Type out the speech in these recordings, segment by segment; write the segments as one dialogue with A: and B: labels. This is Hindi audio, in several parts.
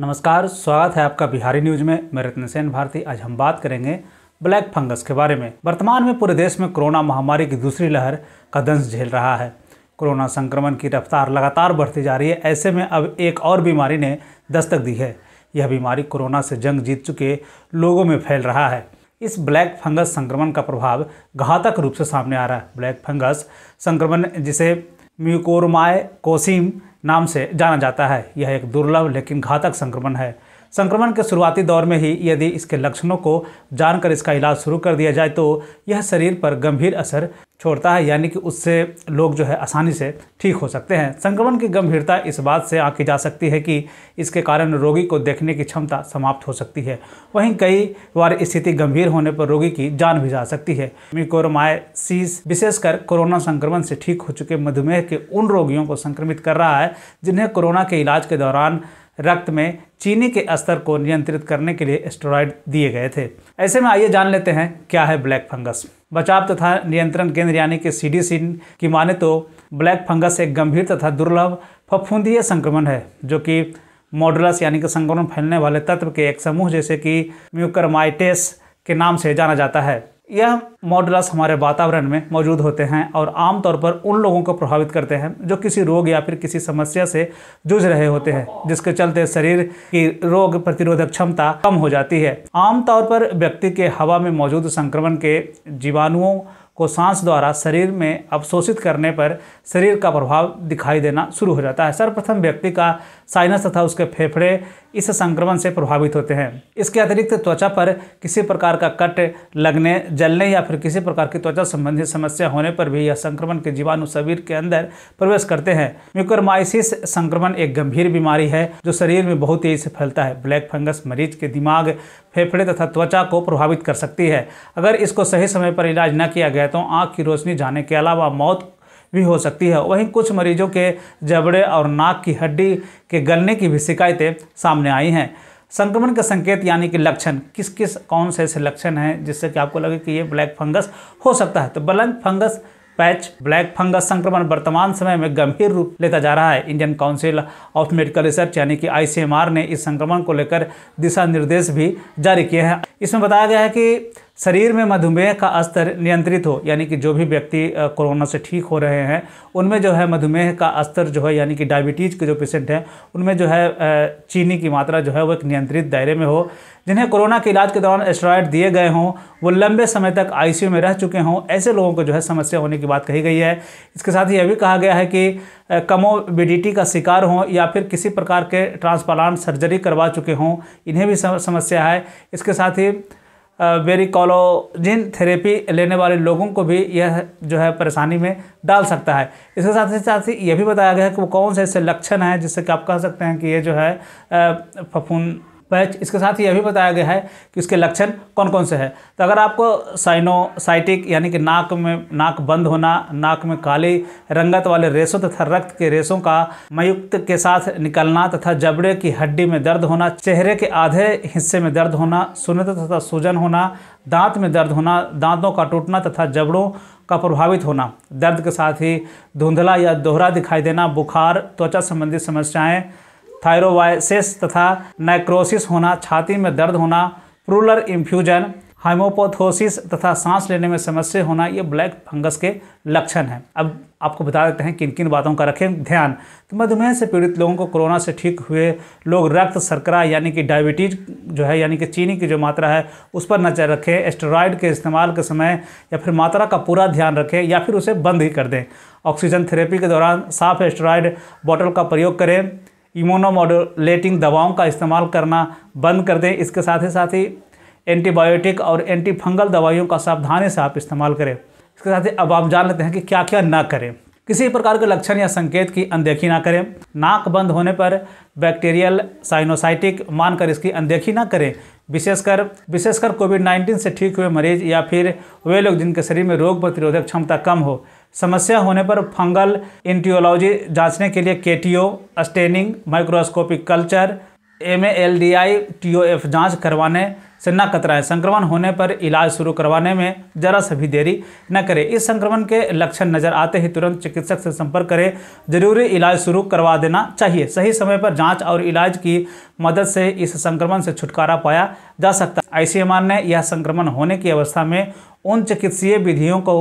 A: नमस्कार स्वागत है आपका बिहारी न्यूज में मैं रत्न सेन भारती आज हम बात करेंगे ब्लैक फंगस के बारे में वर्तमान में पूरे देश में कोरोना महामारी की दूसरी लहर का दंश झेल रहा है कोरोना संक्रमण की रफ्तार लगातार बढ़ती जा रही है ऐसे में अब एक और बीमारी ने दस्तक दी है यह बीमारी कोरोना से जंग जीत चुके लोगों में फैल रहा है इस ब्लैक फंगस संक्रमण का प्रभाव घातक रूप से सामने आ रहा है ब्लैक फंगस संक्रमण जिसे म्यूकोरमाय कोसीम नाम से जाना जाता है यह एक दुर्लभ लेकिन घातक संक्रमण है संक्रमण के शुरुआती दौर में ही यदि इसके लक्षणों को जानकर इसका इलाज शुरू कर दिया जाए तो यह शरीर पर गंभीर असर छोड़ता है यानी कि उससे लोग जो है आसानी से ठीक हो सकते हैं संक्रमण की गंभीरता इस बात से आंकी जा सकती है कि इसके कारण रोगी को देखने की क्षमता समाप्त हो सकती है वहीं कई बार स्थिति गंभीर होने पर रोगी की जान भी जा सकती है मिकोरमायसिस विशेषकर कोरोना संक्रमण से ठीक हो चुके मधुमेह के उन रोगियों को संक्रमित कर रहा है जिन्हें कोरोना के इलाज के दौरान रक्त में चीनी के स्तर को नियंत्रित करने के लिए स्टेरॉयड दिए गए थे ऐसे में आइए जान लेते हैं क्या है ब्लैक फंगस बचाव तथा नियंत्रण केंद्र यानी कि सी डी की माने तो ब्लैक फंगस एक गंभीर तथा दुर्लभ फफूंदीय संक्रमण है जो कि मॉडुलस यानी कि संक्रमण फैलने वाले तत्व के एक समूह जैसे कि म्यूकरमाइटेस के नाम से जाना जाता है यह मॉडुलस हमारे वातावरण में मौजूद होते हैं और आमतौर पर उन लोगों को प्रभावित करते हैं जो किसी रोग या फिर किसी समस्या से जूझ रहे होते हैं जिसके चलते शरीर की रोग प्रतिरोधक क्षमता कम हो जाती है आमतौर पर व्यक्ति के हवा में मौजूद संक्रमण के जीवाणुओं को सांस द्वारा शरीर में अवशोषित करने पर शरीर का प्रभाव दिखाई देना शुरू हो जाता है सर्वप्रथम व्यक्ति का साइनस तथा उसके फेफड़े इस संक्रमण से प्रभावित होते हैं इसके अतिरिक्त त्वचा पर किसी प्रकार का कट लगने जलने या फिर किसी प्रकार की त्वचा संबंधी समस्या होने पर भी यह संक्रमण के जीवाणु शरीर के अंदर प्रवेश करते हैं म्यूकरमाइसिस संक्रमण एक गंभीर बीमारी है जो शरीर में बहुत तेजी से फैलता है ब्लैक फंगस मरीज के दिमाग फेफड़े तथा त्वचा को प्रभावित कर सकती है अगर इसको सही समय पर इलाज न किया गया तो आँख की रोशनी जाने के अलावा मौत भी हो सकती है वहीं कुछ मरीजों के जबड़े और नाक की हड्डी के गलने की भी शिकायतें सामने आई हैं संक्रमण के संकेत यानी कि लक्षण किस किस कौन से ऐसे लक्षण हैं जिससे कि आपको लगे कि ये ब्लैक फंगस हो सकता है तो black fungus patch black fungus संक्रमण वर्तमान समय में गंभीर रूप लेता जा रहा है Indian council of medical research यानी कि आई ने इस संक्रमण को लेकर दिशा निर्देश भी जारी किए हैं इसमें बताया गया है कि शरीर में मधुमेह का स्तर नियंत्रित हो यानी कि जो भी व्यक्ति कोरोना से ठीक हो रहे हैं उनमें जो है मधुमेह का स्तर जो है यानी कि डायबिटीज़ के जो पेशेंट हैं उनमें जो है चीनी की मात्रा जो है वो एक नियंत्रित दायरे में हो जिन्हें कोरोना के इलाज के दौरान स्टेरॉयड दिए गए हों वो लंबे समय तक आई में रह चुके हों ऐसे लोगों को जो है समस्या होने की बात कही गई है इसके साथ ही यह भी कहा गया है कि कमोबिडिटी का शिकार हों या फिर किसी प्रकार के ट्रांसप्लांट सर्जरी करवा चुके हों इन्हें भी समस्या है इसके साथ ही वेरिकोलोजिन थेरेपी लेने वाले लोगों को भी यह जो है परेशानी में डाल सकता है इसके साथ ही साथ ही यह भी बताया गया है कि वो कौन से ऐसे लक्षण हैं जिससे कि आप कह सकते हैं कि ये जो है फफूंद पैच इसके साथ ही यह भी बताया गया है कि इसके लक्षण कौन कौन से हैं तो अगर आपको साइनोसाइटिक यानी कि नाक में नाक बंद होना नाक में काली रंगत वाले रेशों तथा रक्त के रेशों का मयुक्त के साथ निकलना तथा जबड़े की हड्डी में दर्द होना चेहरे के आधे हिस्से में दर्द होना सुनत तथा सूजन होना दांत में दर्द होना दांतों का टूटना तथा जबड़ों का प्रभावित होना दर्द के साथ ही धुंधला या दोहरा दिखाई देना बुखार त्वचा संबंधी समस्याएँ थायरोवाइसिस तथा नाइक्रोसिस होना छाती में दर्द होना प्रूलर इन्फ्यूजन हाइमोपोथोसिस तथा सांस लेने में समस्या होना ये ब्लैक फंगस के लक्षण हैं अब आपको बता देते हैं किन किन बातों का रखें ध्यान तो मधुमेह से पीड़ित लोगों को कोरोना से ठीक हुए लोग रक्त शर्करा यानी कि डायबिटीज जो है यानी कि चीनी की जो मात्रा है उस पर नजर रखें स्टेरॉयड के इस्तेमाल के समय या फिर मात्रा का पूरा ध्यान रखें या फिर उसे बंद ही कर दें ऑक्सीजन थेरेपी के दौरान साफ स्टेरॉयड बॉटल का प्रयोग करें इम्यूनोमोडोलेटिंग दवाओं का इस्तेमाल करना बंद कर दें इसके साथ ही साथ ही एंटीबायोटिक और एंटी फंगल दवाइयों का सावधानी से आप इस्तेमाल करें इसके साथ ही अब आप जान लेते हैं कि क्या क्या ना करें किसी प्रकार के लक्षण या संकेत की अनदेखी ना करें नाक बंद होने पर बैक्टीरियल साइनोसाइटिक मानकर इसकी अनदेखी ना करें विशेषकर विशेषकर कोविड 19 से ठीक हुए मरीज या फिर वे लोग जिनके शरीर में रोग प्रतिरोधक क्षमता कम हो समस्या होने पर फंगल इंटियोलॉजी जांचने के लिए KTO staining microscopic culture M L D I T O F जाँच करवाने से न कतराएं संक्रमण होने पर इलाज शुरू करवाने में जरा सभी देरी न करें इस संक्रमण के लक्षण नज़र आते ही तुरंत चिकित्सक से संपर्क करें जरूरी इलाज शुरू करवा देना चाहिए सही समय पर जांच और इलाज की मदद से इस संक्रमण से छुटकारा पाया जा सकता है आई ने यह संक्रमण होने की अवस्था में उन चिकित्सीय विधियों को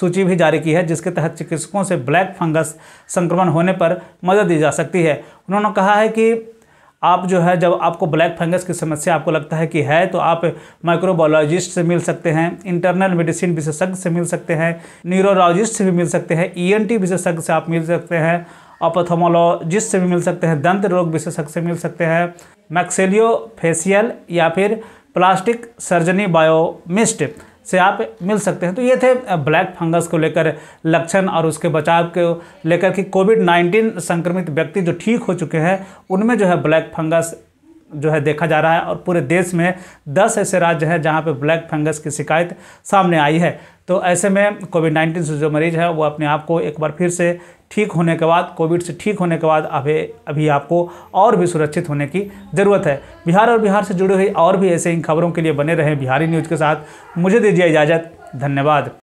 A: सूची भी जारी की है जिसके तहत चिकित्सकों से ब्लैक फंगस संक्रमण होने पर मदद दी जा सकती है उन्होंने कहा है कि आप जो है जब आपको ब्लैक फंगस की समस्या आपको लगता है कि है तो आप माइक्रोबायोलॉजिस्ट से मिल सकते हैं इंटरनल मेडिसिन विशेषज्ञ से मिल सकते हैं न्यूरोलॉजिस्ट से भी मिल सकते हैं ईएनटी e विशेषज्ञ से आप मिल सकते हैं ऑपथोमोलॉजिस्ट से भी मिल सकते हैं दंत रोग विशेषज्ञ से मिल सकते हैं मैक्सेलियो फेसियल या फिर प्लास्टिक सर्जनी बायोमिस्ट से आप मिल सकते हैं तो ये थे ब्लैक फंगस को लेकर लक्षण और उसके बचाव को लेकर कि कोविड नाइन्टीन संक्रमित व्यक्ति जो ठीक हो चुके हैं उनमें जो है ब्लैक फंगस जो है देखा जा रहा है और पूरे देश में 10 ऐसे राज्य हैं जहां पे ब्लैक फंगस की शिकायत सामने आई है तो ऐसे में कोविड 19 से जो मरीज़ है वो अपने आप को एक बार फिर से ठीक होने के बाद कोविड से ठीक होने के बाद अभी अभी आपको और भी सुरक्षित होने की ज़रूरत है बिहार और बिहार से जुड़ी हुई और भी ऐसे इन खबरों के लिए बने रहें बिहारी न्यूज़ के साथ मुझे दीजिए इजाज़त धन्यवाद